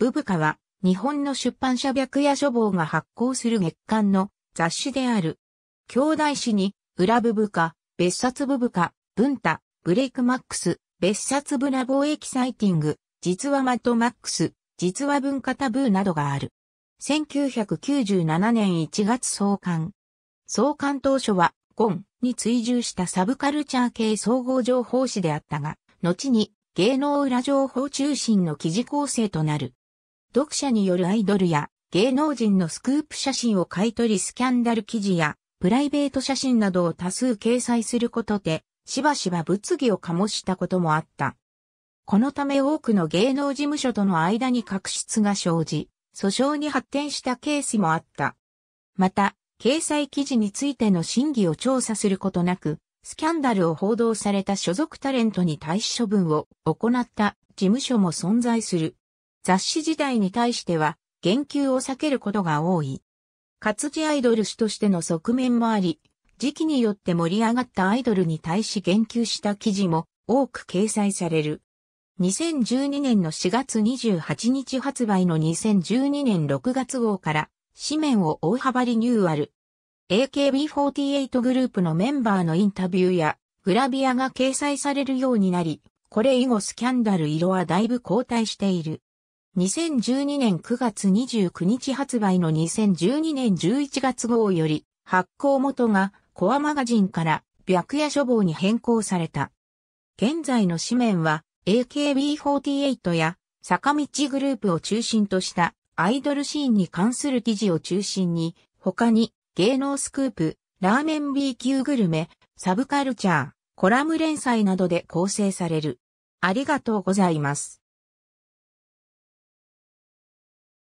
ブブカは、日本の出版社白夜書房が発行する月刊の雑誌である。兄弟誌に、裏ブブカ、別冊ブブカ、文太、ブレイクマックス、別冊ブラボーエキサイティング、実話マットマックス、実話文化タブーなどがある。1997年1月創刊。創刊当初は、ゴンに追従したサブカルチャー系総合情報誌であったが、後に芸能裏情報中心の記事構成となる。読者によるアイドルや芸能人のスクープ写真を買い取りスキャンダル記事やプライベート写真などを多数掲載することで、しばしば物議を醸したこともあった。このため多くの芸能事務所との間に確執が生じ、訴訟に発展したケースもあった。また、掲載記事についての審議を調査することなく、スキャンダルを報道された所属タレントに対し処分を行った事務所も存在する。雑誌自体に対しては言及を避けることが多い。活字アイドル誌としての側面もあり、時期によって盛り上がったアイドルに対し言及した記事も多く掲載される。2012年の4月28日発売の2012年6月号から紙面を大幅リニューアル。AKB48 グループのメンバーのインタビューやグラビアが掲載されるようになり、これ以後スキャンダル色はだいぶ後退している。2012年9月29日発売の2012年11月号より発行元がコアマガジンから白夜書房に変更された。現在の紙面は AKB48 や坂道グループを中心としたアイドルシーンに関する記事を中心に他に芸能スクープ、ラーメン B 級グルメ、サブカルチャー、コラム連載などで構成される。ありがとうございます。